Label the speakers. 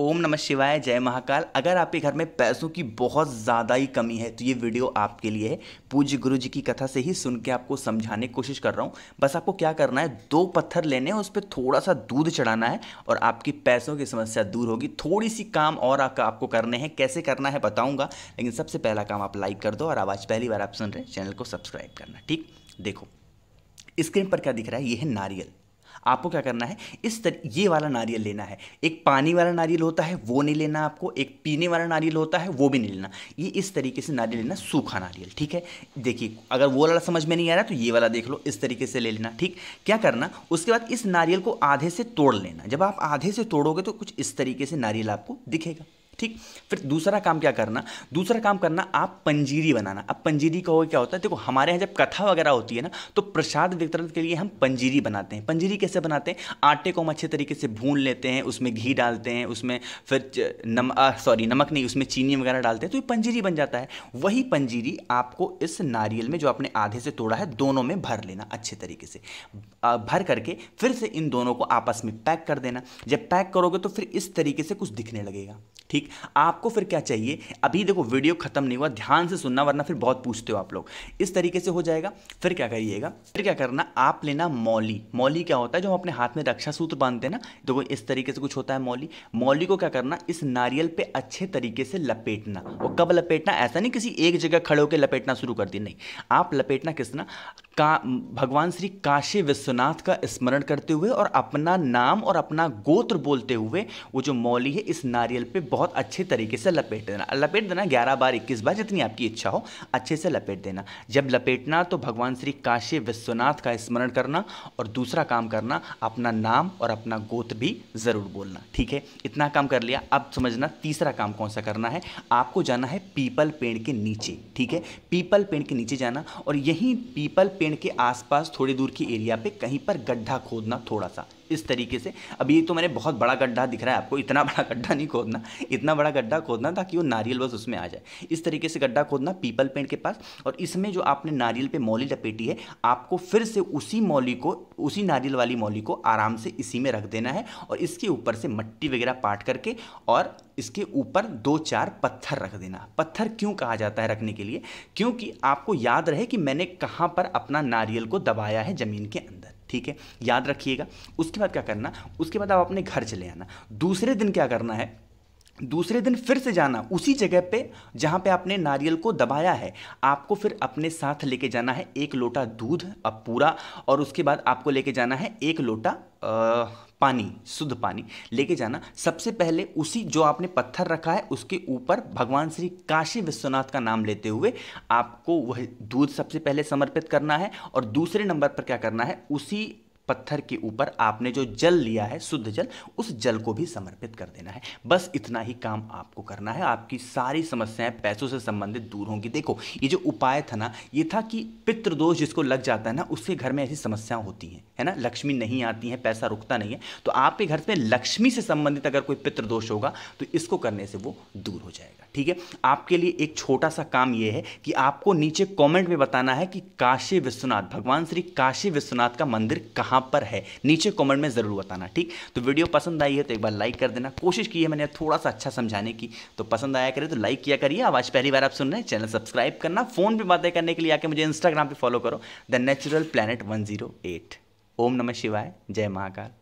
Speaker 1: ओम नमः शिवाय जय महाकाल अगर आपके घर में पैसों की बहुत ज़्यादा ही कमी है तो ये वीडियो आपके लिए है पूज्य गुरु जी की कथा से ही सुन के आपको समझाने की कोशिश कर रहा हूँ बस आपको क्या करना है दो पत्थर लेने हैं उस पर थोड़ा सा दूध चढ़ाना है और आपकी पैसों की समस्या दूर होगी थोड़ी सी काम और आपका आपको करने हैं कैसे करना है बताऊँगा लेकिन सबसे पहला काम आप लाइक कर दो और आवाज़ पहली बार आप सुन रहे हैं चैनल को सब्सक्राइब करना ठीक देखो स्क्रीन पर क्या दिख रहा है ये है नारियल आपको क्या करना है इस तर ये वाला नारियल लेना है एक पानी वाला नारियल होता है वो नहीं लेना आपको एक पीने वाला नारियल होता है वो भी नहीं लेना ये इस तरीके से नारियल लेना सूखा नारियल ठीक है देखिए अगर वो वाला समझ में नहीं आ रहा तो ये वाला देख लो इस तरीके से ले लेना ठीक क्या करना उसके बाद इस नारियल को आधे से तोड़ लेना जब आप आधे से तोड़ोगे तो कुछ इस तरीके से नारियल आपको दिखेगा ठीक फिर दूसरा काम क्या करना दूसरा काम करना आप पंजीरी बनाना अब पंजीरी का हो क्या होता है देखो हमारे यहाँ जब कथा वगैरह होती है ना तो प्रसाद वितरण के लिए हम पंजीरी बनाते हैं पंजीरी कैसे बनाते हैं आटे को हम अच्छे तरीके से भून लेते हैं उसमें घी डालते हैं उसमें फिर नम सॉरी नमक नहीं उसमें चीनी वगैरह डालते हैं तो ये पंजीरी बन जाता है वही पंजीरी आपको इस नारियल में जो आपने आधे से तोड़ा है दोनों में भर लेना अच्छे तरीके से भर करके फिर से इन दोनों को आपस में पैक कर देना जब पैक करोगे तो फिर इस तरीके से कुछ दिखने लगेगा ठीक आपको फिर क्या चाहिए अभी देखो वीडियो खत्म नहीं हुआ ध्यान से सुनना वरना फिर बहुत पूछते हो आप लोग इस तरीके से हो जाएगा फिर क्या करिएगा फिर क्या करना आप लेना मौली मौली क्या होता है जो हम अपने हाथ में रक्षा सूत्र बांधते हैं ना देखो इस तरीके से कुछ होता है मौली मौली को क्या करना इस नारियल पे अच्छे तरीके से लपेटना और कब लपेटना ऐसा नहीं किसी एक जगह खड़े होकर लपेटना शुरू कर दी नहीं आप लपेटना किसना का भगवान श्री काशी विश्वनाथ का स्मरण करते हुए और अपना नाम और अपना गोत्र बोलते हुए वो जो मौली है इस नारियल पे बहुत बहुत अच्छे तरीके से लपेट देना लपेट देना ग्यारह बार इक्कीस बार जितनी आपकी इच्छा हो अच्छे से लपेट देना जब लपेटना तो भगवान श्री काशी विश्वनाथ का स्मरण करना और दूसरा काम करना अपना नाम और अपना गोत भी ज़रूर बोलना ठीक है इतना काम कर लिया अब समझना तीसरा काम कौन सा करना है आपको जाना है पीपल पेड़ के नीचे ठीक है पीपल पेड़ के नीचे जाना और यहीं पीपल पेड़ के आसपास थोड़ी दूर की एरिया पे कहीं पर गड्ढा खोदना थोड़ा सा इस तरीके से अभी तो मैंने बहुत बड़ा गड्ढा दिख रहा है आपको इतना बड़ा गड्ढा नहीं खोदना इतना बड़ा गड्ढा खोदना ताकि वो नारियल बस उसमें आ जाए इस तरीके से गड्ढा खोदना पीपल पेड़ के पास और इसमें जो आपने नारियल पे मौली लपेटी है आपको फिर से उसी मौली को उसी नारियल वाली मौली को आराम से इसी में रख देना है और इसके ऊपर से मट्टी वगैरह पाट करके और इसके ऊपर दो चार पत्थर रख देना पत्थर क्यों कहा जाता है रखने के लिए क्योंकि आपको याद रहे कि मैंने कहाँ पर अपना नारियल को दबाया है ज़मीन के अंदर ठीक है याद रखिएगा उसके बाद क्या करना उसके बाद आप अपने घर चले आना दूसरे दिन क्या करना है दूसरे दिन फिर से जाना उसी जगह पे जहाँ पे आपने नारियल को दबाया है आपको फिर अपने साथ लेके जाना है एक लोटा दूध अब पूरा और उसके बाद आपको लेके जाना है एक लोटा आ, पानी शुद्ध पानी लेके जाना सबसे पहले उसी जो आपने पत्थर रखा है उसके ऊपर भगवान श्री काशी विश्वनाथ का नाम लेते हुए आपको वह दूध सबसे पहले समर्पित करना है और दूसरे नंबर पर क्या करना है उसी पत्थर के ऊपर आपने जो जल लिया है शुद्ध जल उस जल को भी समर्पित कर देना है बस इतना ही काम आपको करना है आपकी सारी समस्याएं पैसों से संबंधित दूर होंगी देखो ये जो उपाय था ना ये था कि पितृदोष जिसको लग जाता है ना उसके घर में ऐसी समस्या होती हैं है ना लक्ष्मी नहीं आती है पैसा रुकता नहीं है तो आपके घर में लक्ष्मी से संबंधित अगर कोई पितृदोष होगा तो इसको करने से वो दूर हो जाएगा ठीक है आपके लिए एक छोटा सा काम यह है कि आपको नीचे कॉमेंट में बताना है कि काशी विश्वनाथ भगवान श्री काशी विश्वनाथ का मंदिर कहाँ कहाँ पर है नीचे कमेंट में ज़रूर बताना ठीक तो वीडियो पसंद आई है तो एक बार लाइक कर देना कोशिश की है मैंने थोड़ा सा अच्छा समझाने की तो पसंद आया करे तो लाइक किया करिए आवाज़ पहली बार आप सुन रहे हैं चैनल सब्सक्राइब करना फ़ोन पर बातें करने के लिए आके मुझे इंस्टाग्राम पर फॉलो करो the natural planet one zero eight ओम नमः शिवाय जय महाकाल